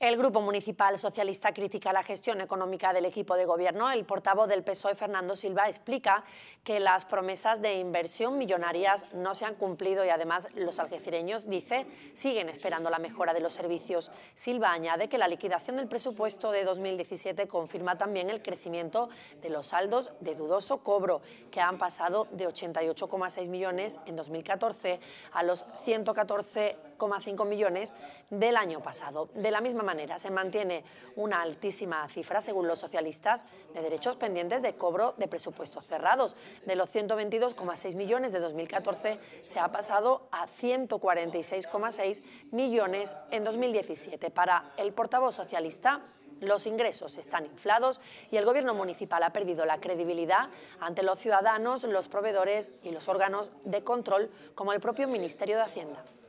El Grupo Municipal Socialista critica la gestión económica del equipo de gobierno. El portavoz del PSOE, Fernando Silva, explica que las promesas de inversión millonarias no se han cumplido y además los algecireños, dice, siguen esperando la mejora de los servicios. Silva añade que la liquidación del presupuesto de 2017 confirma también el crecimiento de los saldos de dudoso cobro, que han pasado de 88,6 millones en 2014 a los 114 millones del año pasado. De la misma manera, se mantiene una altísima cifra, según los socialistas, de derechos pendientes de cobro de presupuestos cerrados. De los 122,6 millones de 2014 se ha pasado a 146,6 millones en 2017. Para el portavoz socialista, los ingresos están inflados y el gobierno municipal ha perdido la credibilidad ante los ciudadanos, los proveedores y los órganos de control como el propio Ministerio de Hacienda.